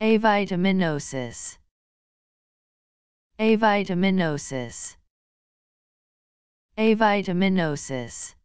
Avitaminosis Avitaminosis Avitaminosis